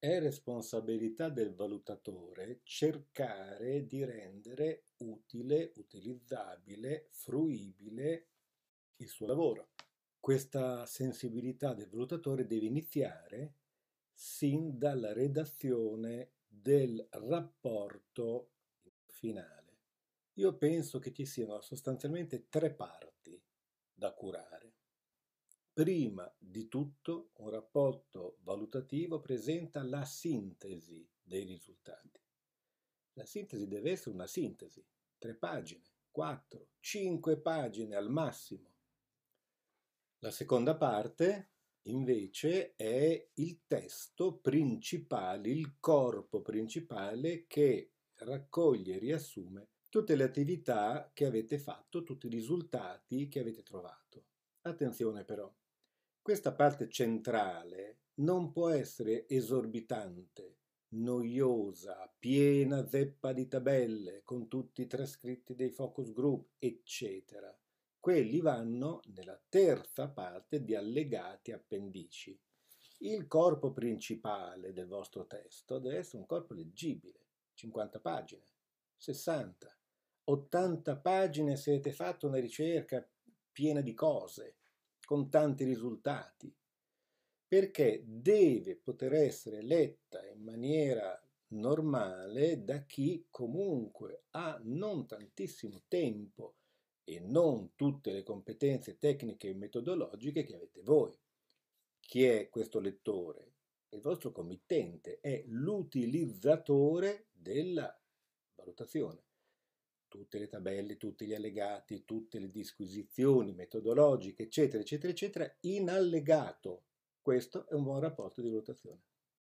È responsabilità del valutatore cercare di rendere utile, utilizzabile, fruibile il suo lavoro. Questa sensibilità del valutatore deve iniziare sin dalla redazione del rapporto finale. Io penso che ci siano sostanzialmente tre parti da curare. Prima di tutto un rapporto valutativo presenta la sintesi dei risultati. La sintesi deve essere una sintesi, tre pagine, quattro, cinque pagine al massimo. La seconda parte invece è il testo principale, il corpo principale che raccoglie e riassume tutte le attività che avete fatto, tutti i risultati che avete trovato. Attenzione però, questa parte centrale non può essere esorbitante, noiosa, piena zeppa di tabelle con tutti i trascritti dei focus group, eccetera. Quelli vanno nella terza parte di allegati appendici. Il corpo principale del vostro testo deve essere un corpo leggibile, 50 pagine, 60, 80 pagine se avete fatto una ricerca piena di cose, con tanti risultati, perché deve poter essere letta in maniera normale da chi comunque ha non tantissimo tempo e non tutte le competenze tecniche e metodologiche che avete voi. Chi è questo lettore? Il vostro committente è l'utilizzatore della valutazione tutte le tabelle, tutti gli allegati, tutte le disquisizioni metodologiche, eccetera, eccetera, eccetera, in allegato. Questo è un buon rapporto di valutazione.